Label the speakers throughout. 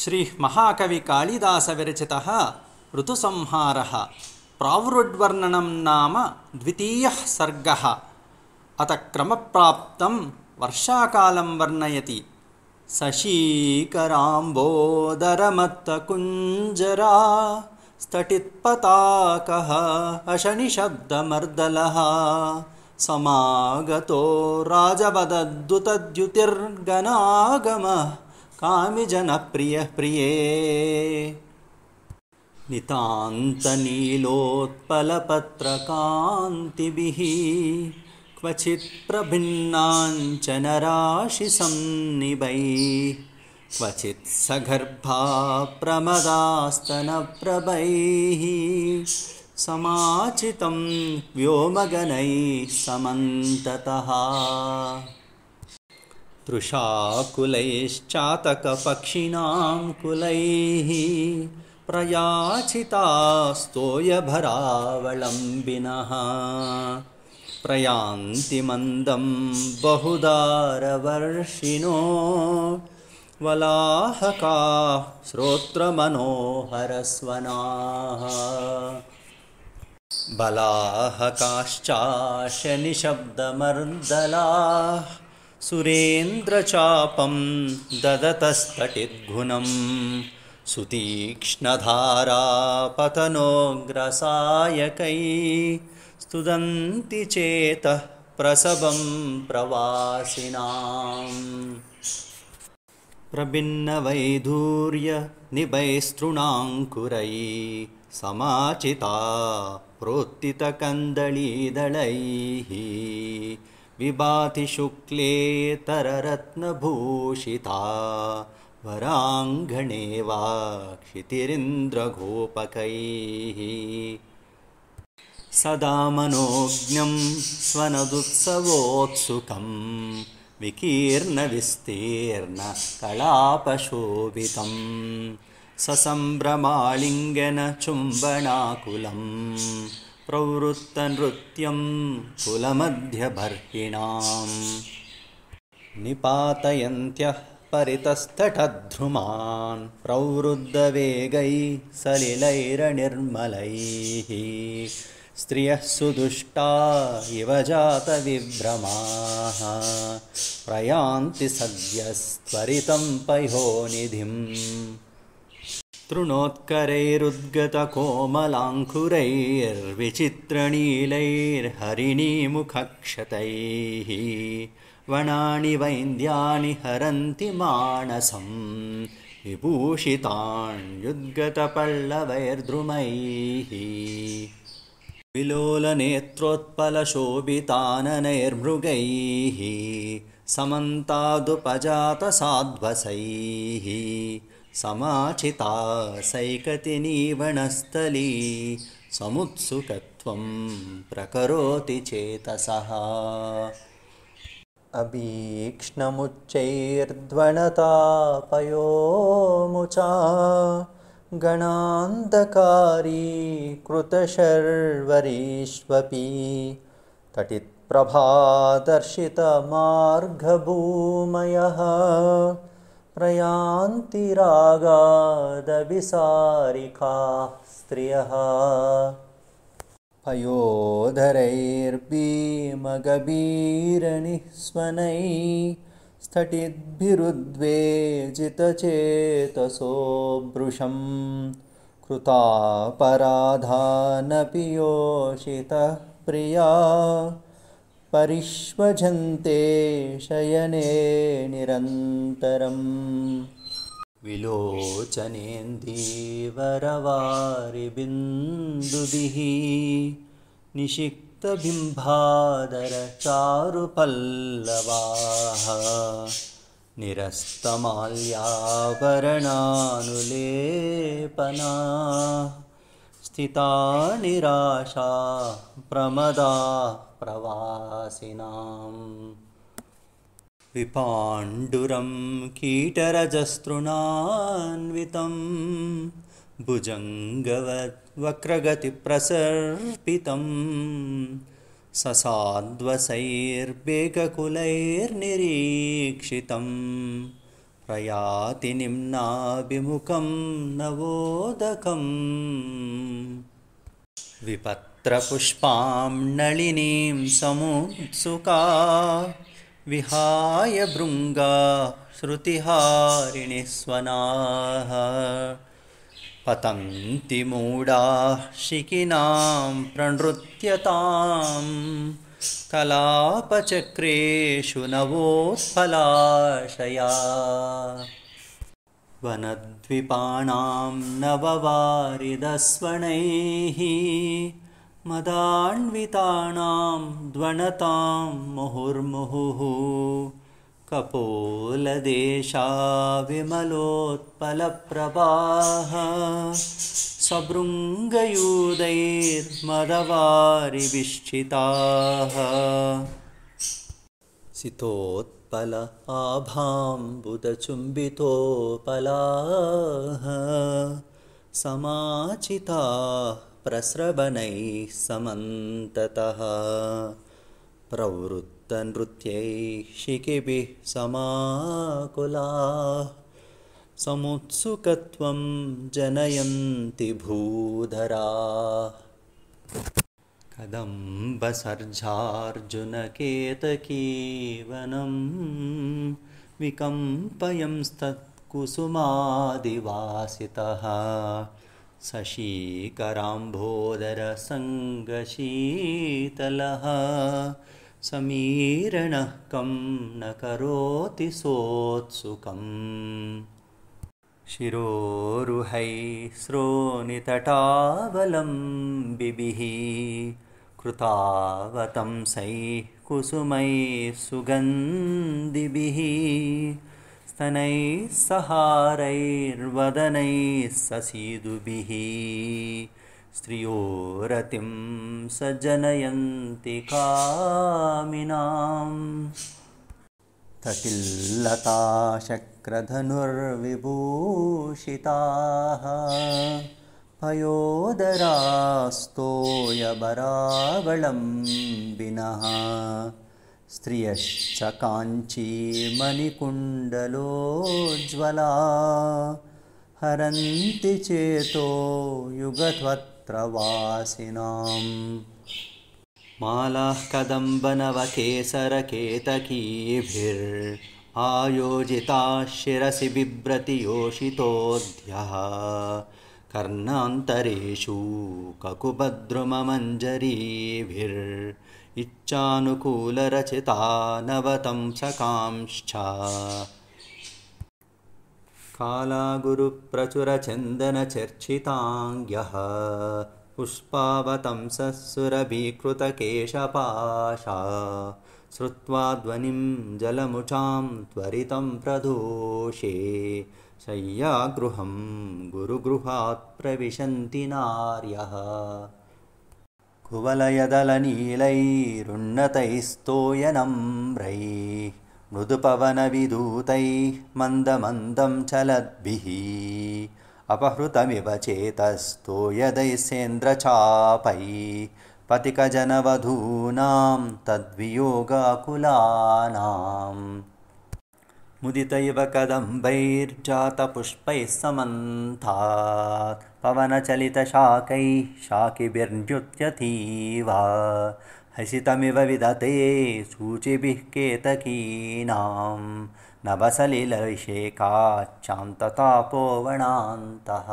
Speaker 1: श्रीमहाकविकालिदासविरचितः ऋतुसंहारः प्रावृड्वर्णनं नाम द्वितीयः सर्गः अत क्रमप्राप्तं वर्षाकालं वर्णयति सशीकराम्बोदरमत्तकुञ्जरा स्तटित्पताकः अशनिशब्दमर्दलः समागतो राजपदद्युतद्युतिर्गनागमः कामिजनप्रियः प्रिये नितान्तनीलोत्पलपत्रकान्तिभिः क्वचित् प्रभिन्नाञ्चनराशिसन्निभैः क्वचित् सगर्भा प्रमदास्तनप्रभैः समाचितं व्योमगनैः समन्ततः कृशाकुलैश्चातकपक्षिणां कुलैः प्रयाचितास्तोयभरावलम्बिनः प्रयान्ति मन्दं बहुदारवर्षिणो वलाहकाः श्रोत्रमनोहरस्वनाः बलाहकाश्चाशनिशब्दमर्दलाः सुरेन्द्रचापं ददतस्फटिद्घुनं सुतीक्ष्णधारापतनोऽग्रसायकै स्तुदन्ति चेतः प्रसवं प्रवासिनाम् प्रभिन्नवैधूर्यनिभैस्तृणाङ्कुरैः समाचिता प्रोत्थितकन्दलीदळैः विभाति तररत्नभूषिता वराङ्गणे वा क्षितिरिन्द्रगोपकैः सदा मनोज्ञं स्वनदुत्सवोत्सुकं विकीर्णविस्तीर्णः कलापशोभितं प्रवृत्तनृत्यं कुलमध्यबर्हिणां निपातयन्त्यः परितस्तटध्रुमान् प्रवृद्धवेगैः सलिलैरनिर्मलैः स्त्रियः सुदुष्टा इव जातविभ्रमाः प्रयान्ति सद्यस्त्वरितं पयोनिधिम् तृणोत्करैरुद्गतकोमलाङ्कुरैर्विचित्रणीलैर्हरिणीमुखक्षतैः वनानि वैन्द्यानि हरन्ति मानसं विभूषितान्युद्गतपल्लवैर्द्रुमैः विलोलनेत्रोत्पलशोभिताननैर्मृगैः समन्तादुपजातसाध्वसैः समाचिता सैकतिनीवणस्थली समुत्सुकत्वं प्रकरोति चेतसः अभीक्ष्णमुच्चैर्ध्वणतापयो गणान्धकारी कृतशर्वरीष्वपि तटित्प्रभादर्शितमार्गभूमयः प्रयान्तिरागादभिसारिकाः स्त्रियः पयोधरैर्बीमगभीरणिः स्वनैस्थटिद्भिरुद्वेजितचेतसो वृषं कृतापराधानपि योषितः प्रिया परिष्वजन्ते शयने निरन्तरम् विलोचनेन्दीवरवारिबिन्दुभिः निषिक्तबिम्भादरचारुपल्लवाः निरस्तमाल्याभरणानुलेपना स्थिता निराशा प्रमदा प्रवासिनाम् विपाण्डुरं कीटरजस्तृणान्वितं वक्रगतिप्रसर्पितं ससान्द्वसैर्बेकुलैर्निरीक्षितं प्रयाति निम्नाभिमुखं नवोदकम् विपत्रपुष्पां नलिनीं समुत्सुका विहाय भृङ्गा श्रुतिहारिणि स्वनाः पतन्ति मूढाः शिकिनां प्रणृत्यतां कलापचक्रेषु नवोत्फलाशया वनद्विपाणां नववारि मदान्विताणां मदान्वितानां मुहुर्मुहुः कपोलदेशा विमलोत्पलप्रभाः सभृङ्गयूदैर्मदवारिविष्ठिताः सितोत् पल आभाम्बुदचुम्बितोपलाः समाचिता समाचिताः प्रस्रबनै समन्ततः प्रवृत्तनृत्यैः शिखिभिः समाकुलाः समुत्सुकत्वं जनयन्ति भूधरा कदम्बसर्जार्जुनकेतकीवनं विकम्पयंस्तत्कुसुमादिवासितः शीकराम्भोदरसङ्गशीतलः समीरणः कं न करोति सोत्सुकम् शिरोरुहै शिरोरुहैः कृतावतं सैः कुसुमैः सुगन्धिभिः स्तनैः सहारैर्वदनैः ससीदुभिः स्त्रियो रतिं स जनयन्ति कामिनाम् प्रतिल्लता शक्रधनुर्विभूषिताः पयोदरास्तोयबरावलं स्त्रियश्च काञ्चीमणिकुण्डलोज्ज्वला हरन्ति चेतो युगत्वत्र मालाः कदम्बनवकेसरकेतकीभिर् आयोजिता शिरसि बिव्रति योषितोऽध्यः कर्णान्तरेषु ककुभद्रुममञ्जरीभिर् इच्छानुकूलरचिता नवतंसकांश्च कालागुरुप्रचुरचन्दनचर्चिताङ्ग्यः पुष्पावतं सुरभीकृतकेशपाशा श्रुत्वा ध्वनिं जलमुचां त्वरितं प्रदोषे शय्यागृहं गुरुगृहात् प्रविशन्ति नार्यः कुवलयदलनीलैरुन्नतैः स्तोयनं मृदुपवनविदूतैः मन्दमन्दं चलद्भिः अपहृतमिव चेतस्तु यदैस्येन्द्रचापै पतिकजनवधूनां तद्वियोगाकुलानाम् मुदित इव कदम्बैर्जातपुष्पैः समन्थात् पवनचलितशाकैः शाकिभिर्न्युत्यतीव हसितमिव विदते केतकीनाम् नवसलिलविषेकाच्चान्ततापोवणान्तः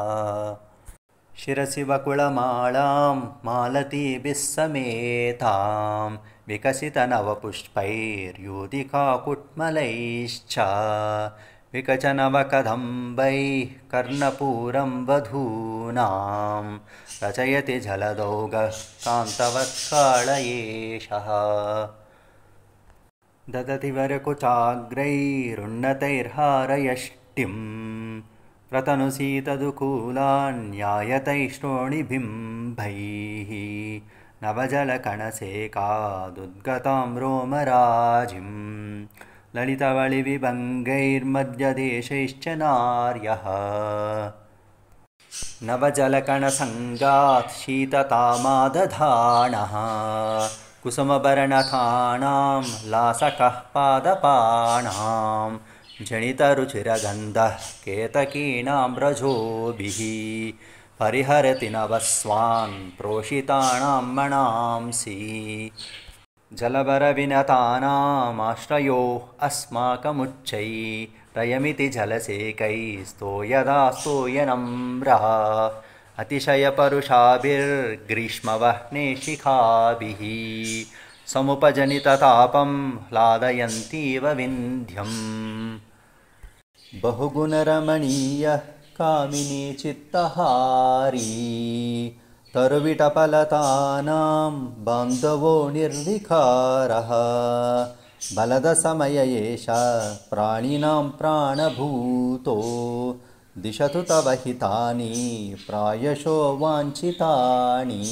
Speaker 1: मालतीभिः समेतां विकसितनवपुष्पैर्योदिकाकुड्मलैश्च विकचनवकदम्बैः कर्णपूरं वधूनां रचयति जलदौघः कान्तवत्कालयेशः ददति वरकुचाग्रैरुन्नतैर्हारयष्टिं रतनुसीतदुकूलान्यायतैः नवजलकणसेकादुद्गतां रोमराजिं ललितवळिविभङ्गैर्मध्यदेशैश्च नार्यः नवजलकणसङ्गात् शीततामादधाणः कुसुमबरनकानां लासकः पादपानां जनितरुचिरगन्धः केतकीनां रजोभिः परिहरति नवस्वान् प्रोषिताणां मणांसि जलबरविनतानामाश्रयो अस्माकमुच्चै रयमिति जलसेकैस्तो यदा स्तोय अतिशयपरुषाभिर्ग्रीष्मवह्ने शिखाभिः समुपजनिततापं लादयन्तीव विन्ध्यम् बहुगुणरमणीयः कामिनी चित्तहारी तरुविटपलतानां बान्धवो निर्विकारः बलदसमय एष प्राणिनां प्राणभूतो दिशतु तव हितानि प्रायशो वाञ्छितानि